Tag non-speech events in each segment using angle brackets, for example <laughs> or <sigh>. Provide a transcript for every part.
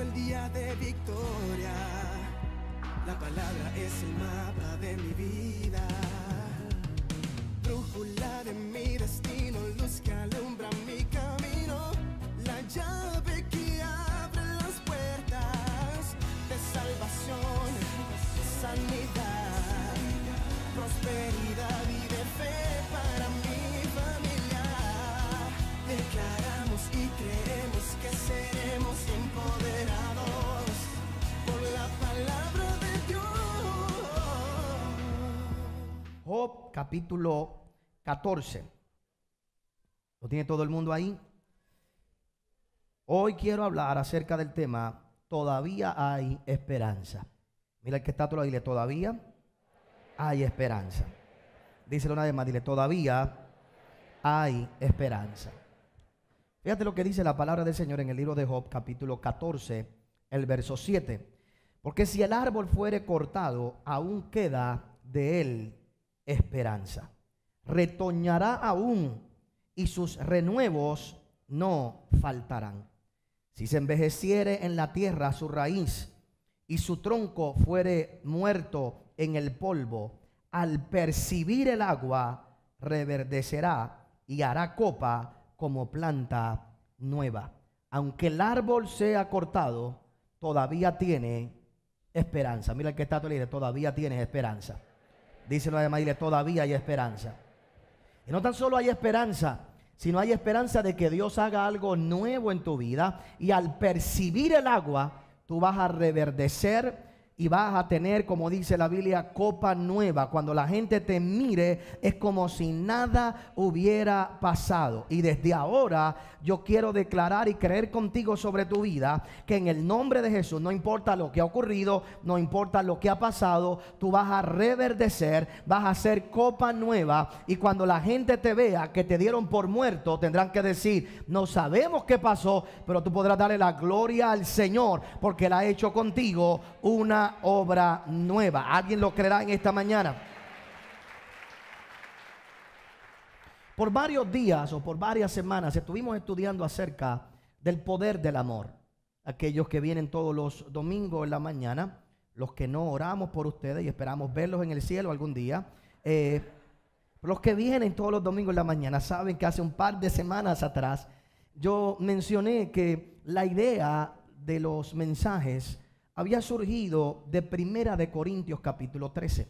el día de victoria. La palabra es el mapa de mi vida. Brújula de mi destino, luz que alumbra mi camino. La llave que abre las puertas de salvación, sanidad, prosperidad. Job capítulo 14. ¿Lo tiene todo el mundo ahí? Hoy quiero hablar acerca del tema, todavía hay esperanza. Mira el que está todo, tu dile, todavía hay esperanza. Díselo una vez más, dile, todavía hay esperanza. Fíjate lo que dice la palabra del Señor en el libro de Job, capítulo 14, el verso 7. Porque si el árbol fuere cortado, aún queda de él esperanza. Retoñará aún y sus renuevos no faltarán. Si se envejeciere en la tierra su raíz y su tronco fuere muerto en el polvo, al percibir el agua, reverdecerá y hará copa como planta nueva. Aunque el árbol sea cortado, todavía tiene esperanza. Mira que está todavía tiene esperanza. Dice la de todavía hay esperanza. Y no tan solo hay esperanza, sino hay esperanza de que Dios haga algo nuevo en tu vida y al percibir el agua, tú vas a reverdecer y vas a tener, como dice la Biblia, copa nueva. Cuando la gente te mire, es como si nada hubiera pasado. Y desde ahora yo quiero declarar y creer contigo sobre tu vida que en el nombre de Jesús, no importa lo que ha ocurrido, no importa lo que ha pasado, tú vas a reverdecer, vas a ser copa nueva. Y cuando la gente te vea que te dieron por muerto, tendrán que decir, no sabemos qué pasó, pero tú podrás darle la gloria al Señor porque Él ha hecho contigo una obra nueva. ¿Alguien lo creerá en esta mañana? Por varios días o por varias semanas estuvimos estudiando acerca del poder del amor. Aquellos que vienen todos los domingos en la mañana, los que no oramos por ustedes y esperamos verlos en el cielo algún día, eh, los que vienen todos los domingos en la mañana saben que hace un par de semanas atrás yo mencioné que la idea de los mensajes había surgido de Primera de Corintios capítulo 13.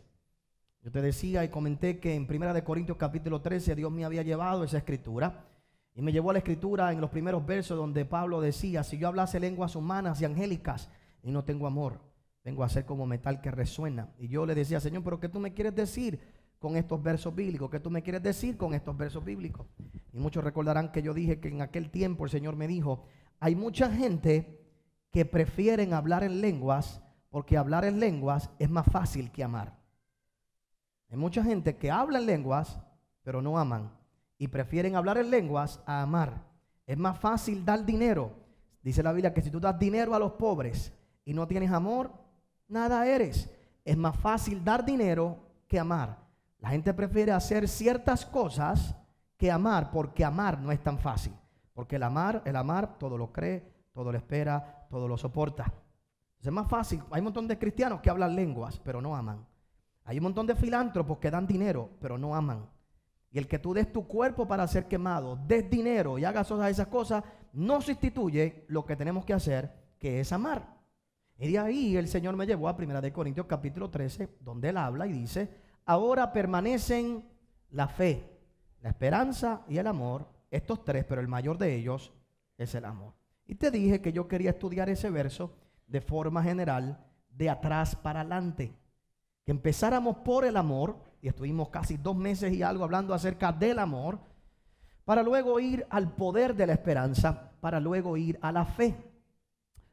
Yo te decía y comenté que en Primera de Corintios capítulo 13 Dios me había llevado esa escritura y me llevó a la escritura en los primeros versos donde Pablo decía, si yo hablase lenguas humanas y angélicas y no tengo amor, Tengo a ser como metal que resuena. Y yo le decía, Señor, pero ¿qué tú me quieres decir con estos versos bíblicos? ¿Qué tú me quieres decir con estos versos bíblicos? Y muchos recordarán que yo dije que en aquel tiempo el Señor me dijo, hay mucha gente que prefieren hablar en lenguas porque hablar en lenguas es más fácil que amar. Hay mucha gente que habla en lenguas pero no aman y prefieren hablar en lenguas a amar. Es más fácil dar dinero. Dice la Biblia que si tú das dinero a los pobres y no tienes amor, nada eres. Es más fácil dar dinero que amar. La gente prefiere hacer ciertas cosas que amar porque amar no es tan fácil. Porque el amar, el amar todo lo cree, todo lo espera, todo lo soporta. Es más fácil. Hay un montón de cristianos que hablan lenguas, pero no aman. Hay un montón de filántropos que dan dinero, pero no aman. Y el que tú des tu cuerpo para ser quemado, des dinero y hagas todas esas cosas, no sustituye lo que tenemos que hacer, que es amar. Y de ahí el Señor me llevó a 1 Corintios capítulo 13, donde él habla y dice, ahora permanecen la fe, la esperanza y el amor, estos tres, pero el mayor de ellos es el amor. Y te dije que yo quería estudiar ese verso de forma general, de atrás para adelante. Que empezáramos por el amor, y estuvimos casi dos meses y algo hablando acerca del amor, para luego ir al poder de la esperanza, para luego ir a la fe.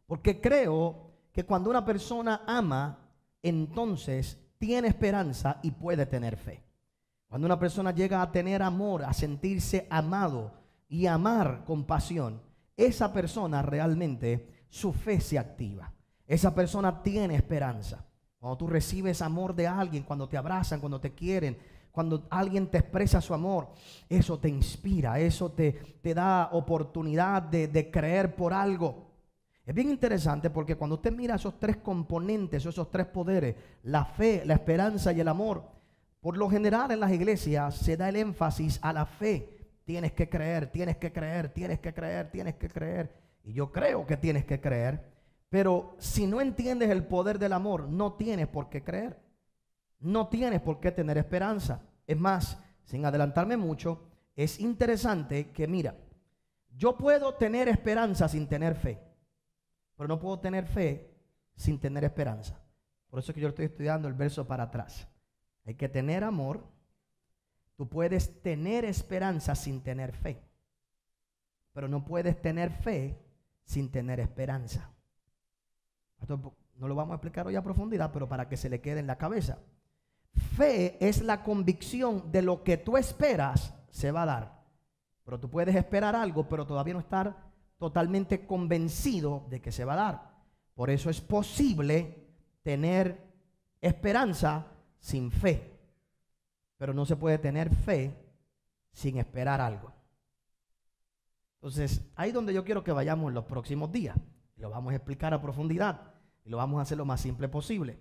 Porque creo que cuando una persona ama, entonces tiene esperanza y puede tener fe. Cuando una persona llega a tener amor, a sentirse amado y amar con pasión, esa persona realmente su fe se activa. Esa persona tiene esperanza. Cuando tú recibes amor de alguien, cuando te abrazan, cuando te quieren, cuando alguien te expresa su amor, eso te inspira, eso te, te da oportunidad de, de, creer por algo. Es bien interesante porque cuando usted mira esos tres componentes, esos tres poderes, la fe, la esperanza y el amor, por lo general en las iglesias se da el énfasis a la fe, Tienes que creer, tienes que creer, tienes que creer, tienes que creer. Y yo creo que tienes que creer. Pero si no entiendes el poder del amor, no tienes por qué creer. No tienes por qué tener esperanza. Es más, sin adelantarme mucho, es interesante que mira, yo puedo tener esperanza sin tener fe, pero no puedo tener fe sin tener esperanza. Por eso es que yo estoy estudiando el verso para atrás. Hay que tener amor Tú puedes tener esperanza sin tener fe, pero no puedes tener fe sin tener esperanza. no lo vamos a explicar hoy a profundidad, pero para que se le quede en la cabeza. Fe es la convicción de lo que tú esperas se va a dar. Pero tú puedes esperar algo, pero todavía no estar totalmente convencido de que se va a dar. Por eso es posible tener esperanza sin fe. Pero no se puede tener fe sin esperar algo. Entonces, ahí donde yo quiero que vayamos en los próximos días. Lo vamos a explicar a profundidad y lo vamos a hacer lo más simple posible.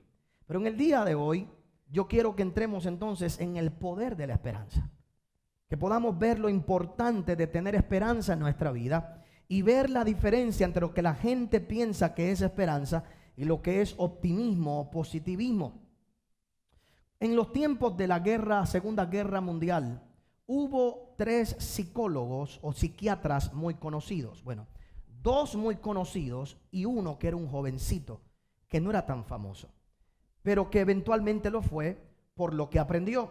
Pero en el día de hoy, yo quiero que entremos entonces en el poder de la esperanza. Que podamos ver lo importante de tener esperanza en nuestra vida y ver la diferencia entre lo que la gente piensa que es esperanza y lo que es optimismo o positivismo. En los tiempos de la guerra, Segunda Guerra Mundial, hubo tres psicólogos o psiquiatras muy conocidos. Bueno, dos muy conocidos y uno que era un jovencito, que no era tan famoso, pero que eventualmente lo fue por lo que aprendió.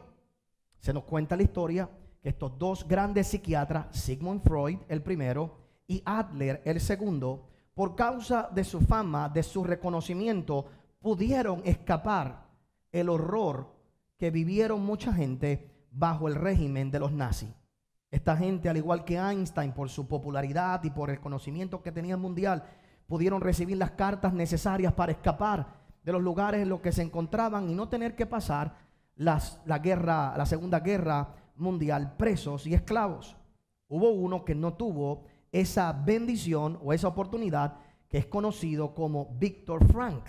Se nos cuenta la historia que estos dos grandes psiquiatras, Sigmund Freud el primero y Adler el segundo, por causa de su fama, de su reconocimiento, pudieron escapar el horror que vivieron mucha gente bajo el régimen de los nazis. Esta gente, al igual que Einstein, por su popularidad y por el conocimiento que tenía mundial, pudieron recibir las cartas necesarias para escapar de los lugares en los que se encontraban y no tener que pasar la, guerra, la Segunda Guerra Mundial presos y esclavos. Hubo uno que no tuvo esa bendición o esa oportunidad que es conocido como Víctor Frank.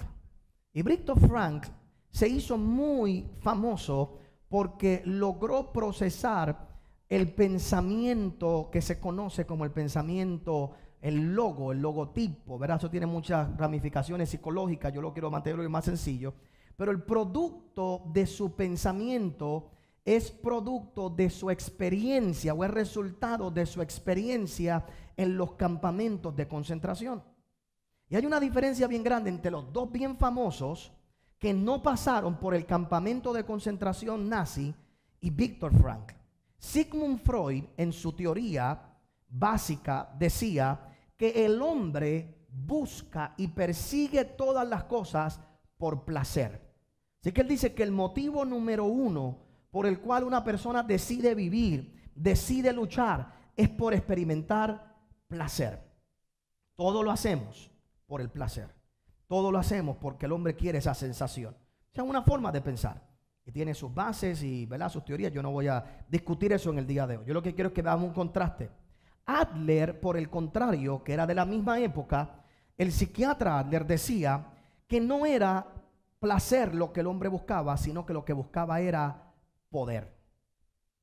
Y Víctor Frank se hizo muy famoso porque logró procesar el pensamiento que se conoce como el pensamiento, el logo, el logotipo, ¿verdad? Eso tiene muchas ramificaciones psicológicas, yo lo quiero mantenerlo más sencillo, pero el producto de su pensamiento es producto de su experiencia o es resultado de su experiencia en los campamentos de concentración. Y hay una diferencia bien grande entre los dos bien famosos, que no pasaron por el campamento de concentración nazi y Víctor Frank. Sigmund Freud en su teoría básica decía que el hombre busca y persigue todas las cosas por placer. Así que él dice que el motivo número uno por el cual una persona decide vivir, decide luchar, es por experimentar placer. Todo lo hacemos por el placer. Todo lo hacemos porque el hombre quiere esa sensación. O sea, una forma de pensar. Y tiene sus bases y ¿verdad? sus teorías. Yo no voy a discutir eso en el día de hoy. Yo lo que quiero es que veamos un contraste. Adler, por el contrario, que era de la misma época, el psiquiatra Adler decía que no era placer lo que el hombre buscaba, sino que lo que buscaba era poder.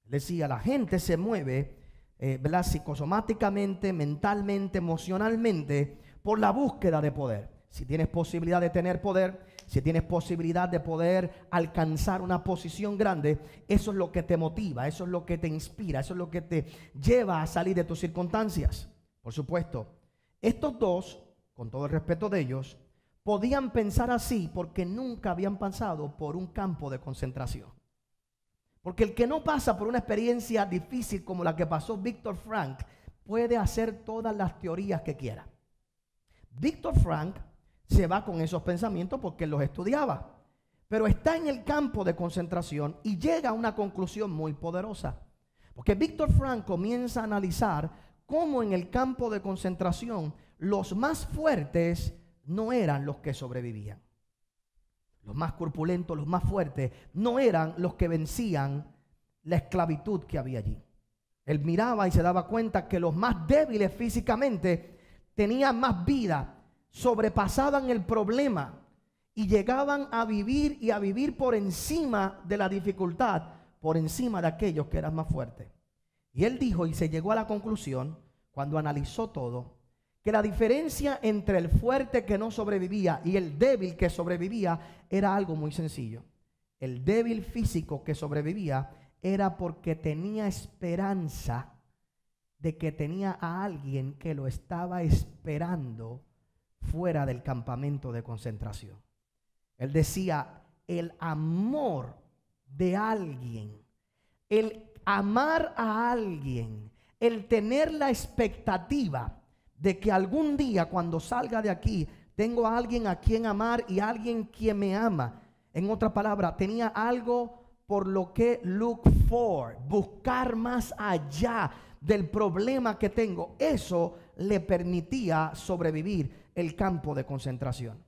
Decía, la gente se mueve eh, ¿verdad? psicosomáticamente, mentalmente, emocionalmente, por la búsqueda de poder si tienes posibilidad de tener poder, si tienes posibilidad de poder alcanzar una posición grande, eso es lo que te motiva, eso es lo que te inspira, eso es lo que te lleva a salir de tus circunstancias. Por supuesto, estos dos, con todo el respeto de ellos, podían pensar así porque nunca habían pasado por un campo de concentración. Porque el que no pasa por una experiencia difícil como la que pasó Víctor Frank, puede hacer todas las teorías que quiera. Víctor Frank se va con esos pensamientos porque los estudiaba. Pero está en el campo de concentración y llega a una conclusión muy poderosa. Porque Víctor Frank comienza a analizar cómo en el campo de concentración los más fuertes no eran los que sobrevivían. Los más corpulentos, los más fuertes, no eran los que vencían la esclavitud que había allí. Él miraba y se daba cuenta que los más débiles físicamente tenían más vida sobrepasaban el problema y llegaban a vivir y a vivir por encima de la dificultad, por encima de aquellos que eran más fuertes. Y él dijo y se llegó a la conclusión, cuando analizó todo, que la diferencia entre el fuerte que no sobrevivía y el débil que sobrevivía era algo muy sencillo. El débil físico que sobrevivía era porque tenía esperanza de que tenía a alguien que lo estaba esperando fuera del campamento de concentración. Él decía, el amor de alguien, el amar a alguien, el tener la expectativa de que algún día cuando salga de aquí, tengo a alguien a quien amar y alguien quien me ama. En otra palabra, tenía algo por lo que look for, buscar más allá del problema que tengo. Eso le permitía sobrevivir el campo de concentración.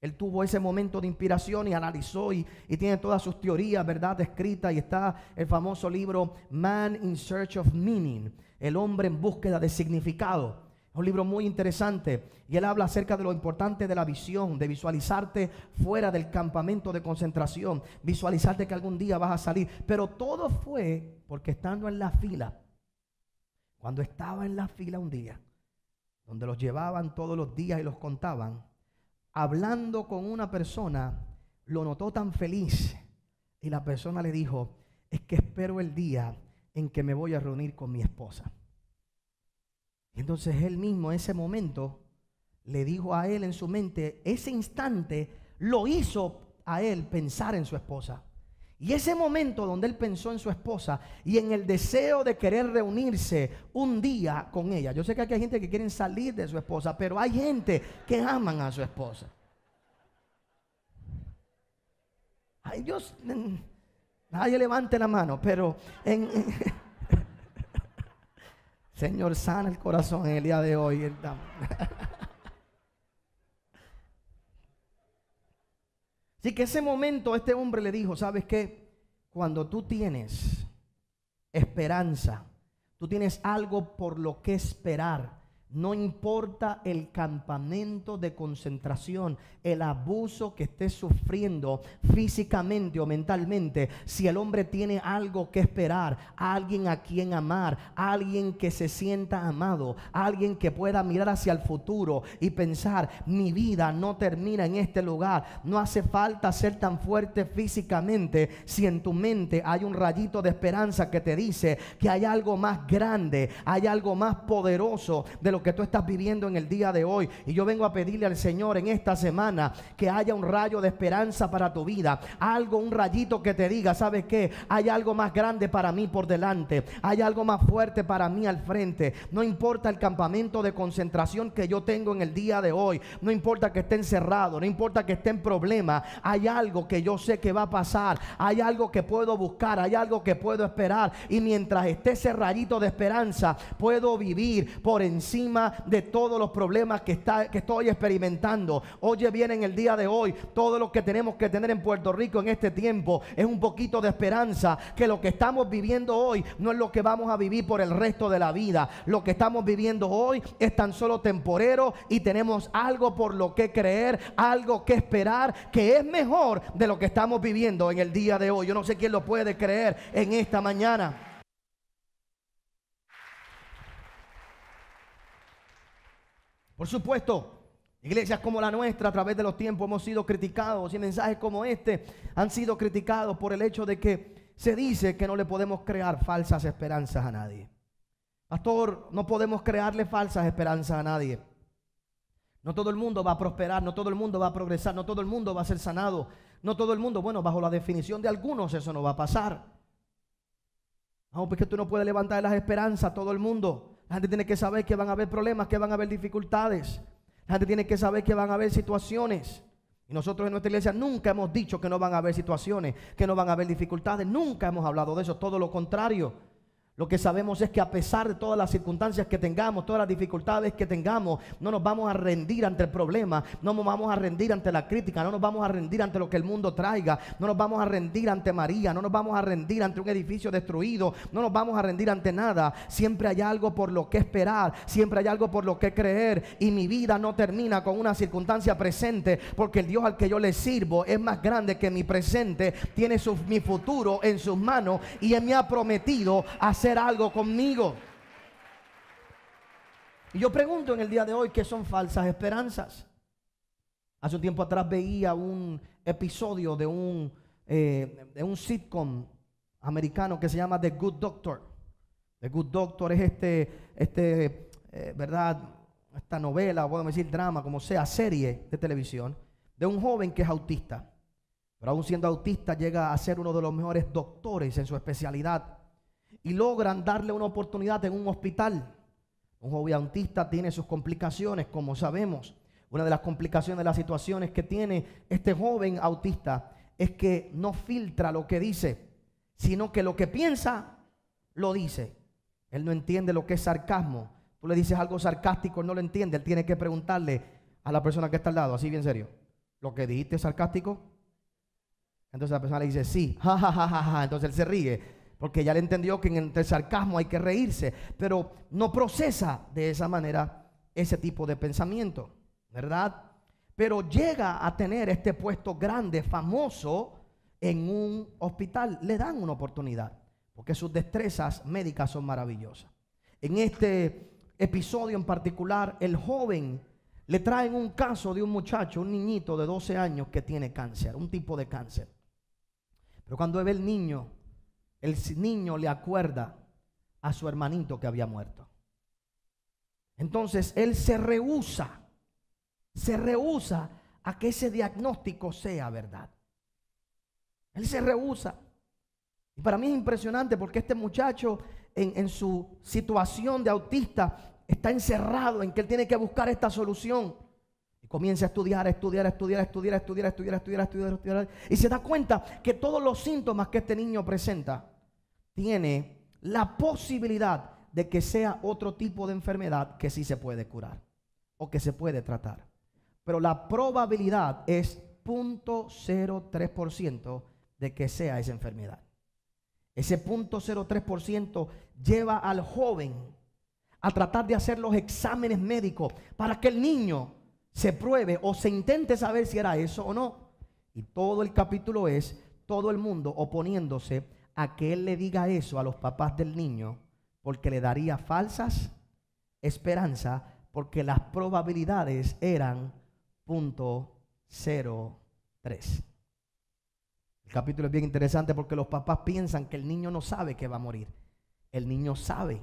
Él tuvo ese momento de inspiración y analizó y, tiene todas sus teorías, ¿verdad?, escritas y está el famoso libro Man in Search of Meaning, el hombre en búsqueda de significado. Es un libro muy interesante y él habla acerca de lo importante de la visión, de visualizarte fuera del campamento de concentración, visualizarte que algún día vas a salir. Pero todo fue porque estando en la fila, cuando estaba en la fila un día, donde los llevaban todos los días y los contaban, hablando con una persona, lo notó tan feliz y la persona le dijo, es que espero el día en que me voy a reunir con mi esposa. entonces él mismo en ese momento le dijo a él en su mente, ese instante lo hizo a él pensar en su esposa. Y ese momento donde él pensó en su esposa y en el deseo de querer reunirse un día con ella. Yo sé que aquí hay gente que quiere salir de su esposa, pero hay gente que aman a su esposa. Ay, Dios, nadie levante la mano, pero en <laughs> Señor, sana el corazón en el día de hoy. <laughs> Así que ese momento este hombre le dijo, ¿sabes qué? Cuando tú tienes esperanza, tú tienes algo por lo que esperar, no importa el campamento de concentración, el abuso que esté sufriendo físicamente o mentalmente, si el hombre tiene algo que esperar, alguien a quien amar, alguien que se sienta amado, alguien que pueda mirar hacia el futuro y pensar, mi vida no termina en este lugar, no hace falta ser tan fuerte físicamente si en tu mente hay un rayito de esperanza que te dice que hay algo más grande, hay algo más poderoso de lo lo que tú estás viviendo en el día de hoy. Y yo vengo a pedirle al Señor en esta semana que haya un rayo de esperanza para tu vida. Algo, un rayito que te diga, ¿sabes qué? Hay algo más grande para mí por delante. Hay algo más fuerte para mí al frente. No importa el campamento de concentración que yo tengo en el día de hoy. No importa que esté encerrado. No importa que esté en problema. Hay algo que yo sé que va a pasar. Hay algo que puedo buscar. Hay algo que puedo esperar. Y mientras esté ese rayito de esperanza, puedo vivir por encima de todos los problemas que, está, que estoy experimentando. Oye bien en el día de hoy, todo lo que tenemos que tener en Puerto Rico en este tiempo es un poquito de esperanza, que lo que estamos viviendo hoy no es lo que vamos a vivir por el resto de la vida. Lo que estamos viviendo hoy es tan solo temporero y tenemos algo por lo que creer, algo que esperar, que es mejor de lo que estamos viviendo en el día de hoy. Yo no sé quién lo puede creer en esta mañana. Por supuesto, Iglesias como la nuestra, a través de los tiempos, hemos sido criticados y mensajes como este han sido criticados por el hecho de que se dice que no le podemos crear falsas esperanzas a nadie. Pastor, no podemos crearle falsas esperanzas a nadie. No todo el mundo va a prosperar, no todo el mundo va a progresar, no todo el mundo va a ser sanado, no todo el mundo, bueno, bajo la definición de algunos eso no va a pasar. No, porque pues tú no puedes levantar las esperanzas a todo el mundo. La gente tiene que saber que van a haber problemas, que van a haber dificultades. La gente tiene que saber que van a haber situaciones. Y nosotros en nuestra iglesia nunca hemos dicho que no van a haber situaciones, que no van a haber dificultades. Nunca hemos hablado de eso. Todo lo contrario. Lo que sabemos es que a pesar de todas las circunstancias que tengamos, todas las dificultades que tengamos, no nos vamos a rendir ante el problema, no nos vamos a rendir ante la crítica, no nos vamos a rendir ante lo que el mundo traiga, no nos vamos a rendir ante María, no nos vamos a rendir ante un edificio destruido, no nos vamos a rendir ante nada. Siempre hay algo por lo que esperar, siempre hay algo por lo que creer y mi vida no termina con una circunstancia presente porque el Dios al que yo le sirvo es más grande que mi presente, tiene su, mi futuro en sus manos y Él me ha prometido hacer algo conmigo. Y yo pregunto en el día de hoy qué son falsas esperanzas. Hace un tiempo atrás veía un episodio de un, eh, de un sitcom americano que se llama The Good Doctor. The Good Doctor es este, este eh, ¿verdad? Esta novela, podemos decir drama, como sea, serie de televisión, de un joven que es autista. Pero aún siendo autista llega a ser uno de los mejores doctores en su especialidad y logran darle una oportunidad en un hospital. Un joven autista tiene sus complicaciones, como sabemos. Una de las complicaciones de las situaciones que tiene este joven autista es que no filtra lo que dice, sino que lo que piensa, lo dice. Él no entiende lo que es sarcasmo. Tú le dices algo sarcástico, él no lo entiende. Él tiene que preguntarle a la persona que está al lado, así bien serio. ¿Lo que dijiste es sarcástico? Entonces la persona le dice, sí, <laughs> Entonces él se ríe porque ya le entendió que en el sarcasmo hay que reírse, pero no procesa de esa manera ese tipo de pensamiento, ¿verdad? Pero llega a tener este puesto grande, famoso, en un hospital. Le dan una oportunidad, porque sus destrezas médicas son maravillosas. En este episodio en particular, el joven le traen un caso de un muchacho, un niñito de 12 años que tiene cáncer, un tipo de cáncer. Pero cuando ve el niño, el niño le acuerda a su hermanito que había muerto. Entonces él se rehúsa, se rehúsa a que ese diagnóstico sea verdad. Él se rehúsa. Y para mí es impresionante porque este muchacho en, su situación de autista está encerrado en que él tiene que buscar esta solución. Y comienza a estudiar, estudiar, a estudiar, a estudiar, a estudiar, estudiar, estudiar, estudiar, estudiar, estudiar. Y se da cuenta que todos los síntomas que este niño presenta tiene la posibilidad de que sea otro tipo de enfermedad que sí se puede curar o que se puede tratar. Pero la probabilidad es 0.03% de que sea esa enfermedad. Ese 0.03% lleva al joven a tratar de hacer los exámenes médicos para que el niño se pruebe o se intente saber si era eso o no. Y todo el capítulo es todo el mundo oponiéndose a que él le diga eso a los papás del niño porque le daría falsas esperanzas porque las probabilidades eran punto 03. El capítulo es bien interesante porque los papás piensan que el niño no sabe que va a morir. El niño sabe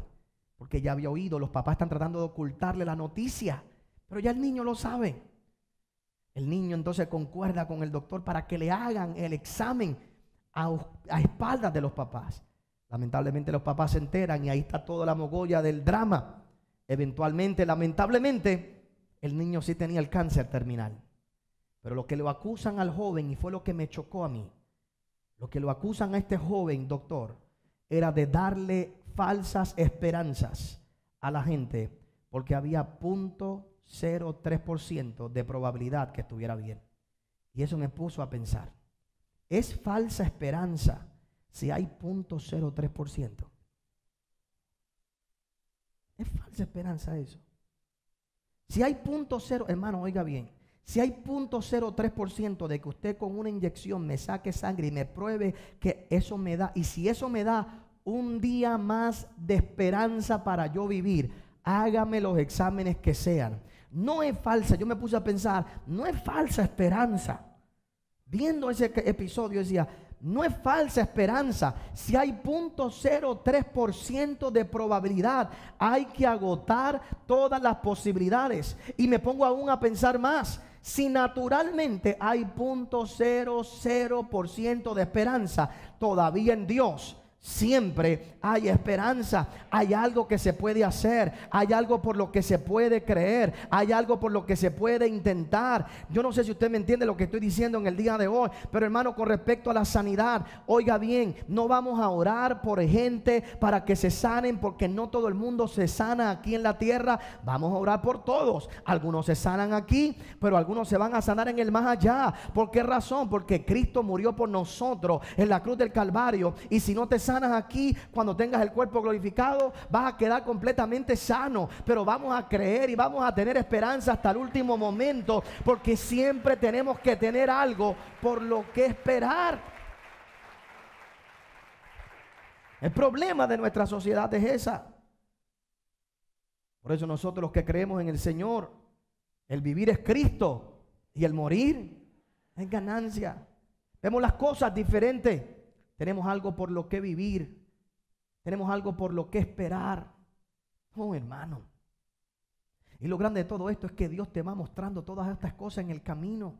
porque ya había oído, los papás están tratando de ocultarle la noticia, pero ya el niño lo sabe. El niño entonces concuerda con el doctor para que le hagan el examen a, espaldas de los papás. Lamentablemente los papás se enteran y ahí está toda la mogolla del drama. Eventualmente, lamentablemente, el niño sí tenía el cáncer terminal. Pero lo que lo acusan al joven, y fue lo que me chocó a mí, lo que lo acusan a este joven doctor era de darle falsas esperanzas a la gente porque había 0.03% de probabilidad que estuviera bien. Y eso me puso a pensar. Es falsa esperanza si hay 0.03%. Es falsa esperanza eso. Si hay cero, hermano, oiga bien, si hay 0.03% de que usted con una inyección me saque sangre y me pruebe que eso me da, y si eso me da un día más de esperanza para yo vivir, hágame los exámenes que sean. No es falsa, yo me puse a pensar, no es falsa esperanza viendo ese episodio, decía, no es falsa esperanza. Si hay 0.03% de probabilidad, hay que agotar todas las posibilidades. Y me pongo aún a pensar más. Si naturalmente hay 0.00% de esperanza todavía en Dios, Siempre hay esperanza, hay algo que se puede hacer, hay algo por lo que se puede creer, hay algo por lo que se puede intentar. Yo no sé si usted me entiende lo que estoy diciendo en el día de hoy, pero hermano, con respecto a la sanidad, oiga bien, no vamos a orar por gente para que se sanen, porque no todo el mundo se sana aquí en la tierra. Vamos a orar por todos. Algunos se sanan aquí, pero algunos se van a sanar en el más allá. ¿Por qué razón? Porque Cristo murió por nosotros en la cruz del Calvario y si no te sanan, sanas aquí, cuando tengas el cuerpo glorificado, vas a quedar completamente sano. Pero vamos a creer y vamos a tener esperanza hasta el último momento, porque siempre tenemos que tener algo por lo que esperar. El problema de nuestra sociedad es esa. Por eso nosotros los que creemos en el Señor, el vivir es Cristo y el morir es ganancia. Vemos las cosas diferentes tenemos algo por lo que vivir, tenemos algo por lo que esperar. Oh, hermano. Y lo grande de todo esto es que Dios te va mostrando todas estas cosas en el camino.